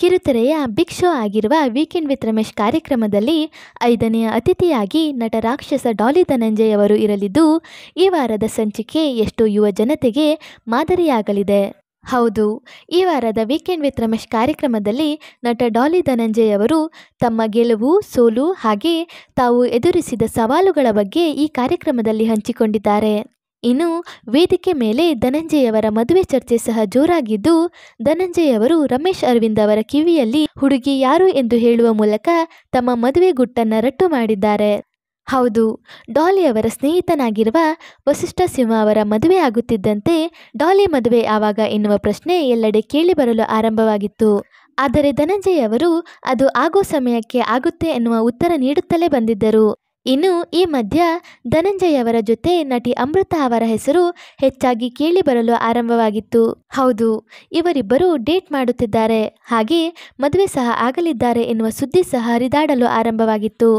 ಕಿರುತೆರೆಯ big show ಆಗಿರುವ weekend with Ramesh ಕಾರ್ಯಕ್ರಮದಲ್ಲಿ ಐದನೆಯ ಅತಿಥಿಯಾಗಿ ನಟ ರಾಕ್ಷಸ ಡಾಲಿ ಅವರು ಇರಲಿದ್ದು ಈ ವಾರದ ಸಂಚಿಕೆ ಎಷ್ಟೋ ಯುವ ಜನತೆಗೆ ಮಾದರಿಯಾಗಲಿದೆ ಹೌದು ಈ ವಾರದ ವೀಕೆಂಡ್ ವಿತ್ ರಮೇಶ್ ಕಾರ್ಯಕ್ರಮದಲ್ಲಿ ನಟ ಡಾಲಿ ಧನಂಜಯವರು ತಮ್ಮ ಗೆಲುವು ಸೋಲು ಹಾಗೆ ತಾವು ಎದುರಿಸಿದ ಸವಾಲುಗಳ ಬಗ್ಗೆ ಈ ಕಾರ್ಯಕ್ರಮದಲ್ಲಿ ಹಂಚಿಕೊಂಡಿದ್ದಾರೆ ಇನ್ನು ವೇದಿಕೆ ಮೇಲೆ ಧನಂಜಯವರ ಮದುವೆ ಚರ್ಚೆ ಸಹ ಜೋರಾಗಿದ್ದು ಧನಂಜಯವರು ರಮೇಶ್ ಅರವಿಂದ್ ಅವರ ಕಿವಿಯಲ್ಲಿ ಹುಡುಗಿ ಯಾರು ಎಂದು ಹೇಳುವ ಮೂಲಕ ತಮ್ಮ ಮದುವೆ ಗುಟ್ಟನ್ನು ರಟ್ಟು ಮಾಡಿದ್ದಾರೆ ಹೌದು ಡಾಲಿ ಅವರ ಸ್ನೇಹಿತನಾಗಿರುವ ವಸಿಷ್ಠ ಸಿಂಹ ಅವರ ಮದುವೆ ಆಗುತ್ತಿದ್ದಂತೆ ಡಾಲಿ ಮದುವೆ ಆವಾಗ ಎನ್ನುವ ಪ್ರಶ್ನೆ ಎಲ್ಲೆಡೆ ಕೇಳಿಬರಲು ಆರಂಭವಾಗಿತ್ತು ಆದರೆ ಧನಂಜಯವರು ಅದು ಆಗೋ ಸಮಯಕ್ಕೆ ಆಗುತ್ತೆ ಎನ್ನುವ ಉತ್ತರ ನೀಡುತ್ತಲೇ ಬಂದಿದ್ದರು ಇನ್ನು ಈ ಮಧ್ಯ ಧನಂಜಯವರ ಜೊತೆ ನಟಿ ಅಮೃತ ಅವರ ಹೆಸರು ಹೆಚ್ಚಾಗಿ ಕೇಳಿ ಬರಲು ಆರಂಭವಾಗಿತ್ತು ಹೌದು ಇವರಿಬ್ಬರು ಡೇಟ್ ಮಾಡುತ್ತಿದ್ದಾರೆ ಹಾಗೆ ಮದುವೆ ಸಹ ಆಗಲಿದ್ದಾರೆ ಎನ್ನುವ ಸುದ್ದಿ ಸಹ ಹರಿದಾಡಲು ಆರಂಭವಾಗಿತ್ತು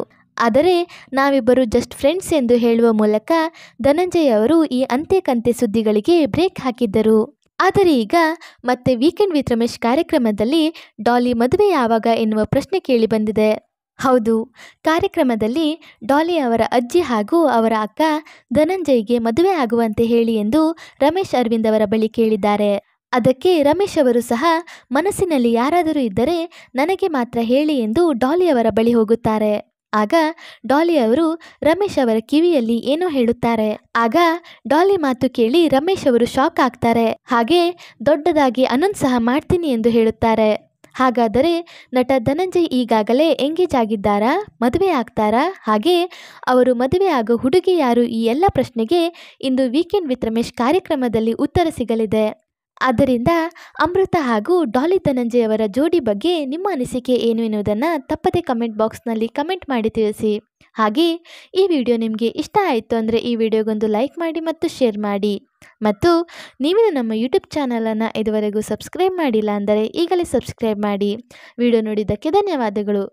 ಆದರೆ ನಾವಿಬ್ಬರು ಜಸ್ಟ್ ಫ್ರೆಂಡ್ಸ್ ಎಂದು ಹೇಳುವ ಮೂಲಕ ಧನಂಜಯ ಅವರು ಈ ಅಂತೆ ಕಂತೆ ಸುದ್ದಿಗಳಿಗೆ ಬ್ರೇಕ್ ಹಾಕಿದ್ದರು ಆದರೆ ಈಗ ಮತ್ತೆ ವೀಕೆಂಡ್ ವಿತ್ ರಮೇಶ್ ಕಾರ್ಯಕ್ರಮದಲ್ಲಿ ಡಾಲಿ ಮದುವೆ ಯಾವಾಗ ಎನ್ನುವ ಪ್ರಶ್ನೆ ಕೇಳಿಬಂದಿದೆ ಹೌದು ಕಾರ್ಯಕ್ರಮದಲ್ಲಿ ಡಾಲಿ ಅವರ ಅಜ್ಜಿ ಹಾಗೂ ಅವರ ಅಕ್ಕ ಧನಂಜಯ್ಗೆ ಮದುವೆ ಆಗುವಂತೆ ಹೇಳಿ ಎಂದು ರಮೇಶ್ ಅರವಿಂದ್ ಅವರ ಬಳಿ ಕೇಳಿದ್ದಾರೆ ಅದಕ್ಕೆ ರಮೇಶ್ ಅವರು ಸಹ ಮನಸ್ಸಿನಲ್ಲಿ ಯಾರಾದರೂ ಇದ್ದರೆ ನನಗೆ ಮಾತ್ರ ಹೇಳಿ ಎಂದು ಡಾಲಿ ಅವರ ಬಳಿ ಹೋಗುತ್ತಾರೆ ಆಗ ಡಾಲಿ ಅವರು ರಮೇಶ್ ಅವರ ಕಿವಿಯಲ್ಲಿ ಏನೋ ಹೇಳುತ್ತಾರೆ ಆಗ ಡಾಲಿ ಮಾತು ಕೇಳಿ ರಮೇಶ್ ಅವರು ಶಾಕ್ ಆಗ್ತಾರೆ ಹಾಗೆ ದೊಡ್ಡದಾಗಿ ಅನಂತ್ ಸಹ ಮಾಡ್ತೀನಿ ಎಂದು ಹೇಳುತ್ತಾರೆ ಹಾಗಾದರೆ ನಟ ಧನಂಜಯ್ ಈಗಾಗಲೇ ಎಂಗೇಜ್ ಆಗಿದ್ದಾರಾ ಮದುವೆ ಆಗ್ತಾರಾ ಹಾಗೆ ಅವರು ಮದುವೆ ಆಗೋ ಹುಡುಗಿ ಯಾರು ಈ ಎಲ್ಲ ಪ್ರಶ್ನೆಗೆ ಇಂದು ವೀಕೆಂಡ್ ವಿತ್ ರಮೇಶ್ ಕಾರ್ಯಕ್ರಮದಲ್ಲಿ ಉತ್ತರ ಸಿಗಲಿದೆ ಆದ್ದರಿಂದ ಅಮೃತ ಹಾಗೂ ಡಾಲಿ ಧನಂಜಯ್ ಅವರ ಜೋಡಿ ಬಗ್ಗೆ ನಿಮ್ಮ ಅನಿಸಿಕೆ ಏನು ಎನ್ನುವುದನ್ನು ತಪ್ಪದೆ ಕಮೆಂಟ್ ಬಾಕ್ಸ್ನಲ್ಲಿ ಕಮೆಂಟ್ ಮಾಡಿ ತಿಳಿಸಿ ಹಾಗೆ ಈ ವಿಡಿಯೋ ನಿಮಗೆ ಇಷ್ಟ ಆಯಿತು ಅಂದರೆ ಈ ವಿಡಿಯೋಗೊಂದು ಲೈಕ್ ಮಾಡಿ ಮತ್ತು ಶೇರ್ ಮಾಡಿ ಮತ್ತು ನೀವು ನಮ್ಮ ಯೂಟ್ಯೂಬ್ ಚಾನಲನ್ನು ಇದುವರೆಗೂ ಸಬ್ಸ್ಕ್ರೈಬ್ ಮಾಡಿಲ್ಲ ಅಂದರೆ ಈಗಲೇ ಸಬ್ಸ್ಕ್ರೈಬ್ ಮಾಡಿ ವಿಡಿಯೋ ನೋಡಿದ್ದಕ್ಕೆ ಧನ್ಯವಾದಗಳು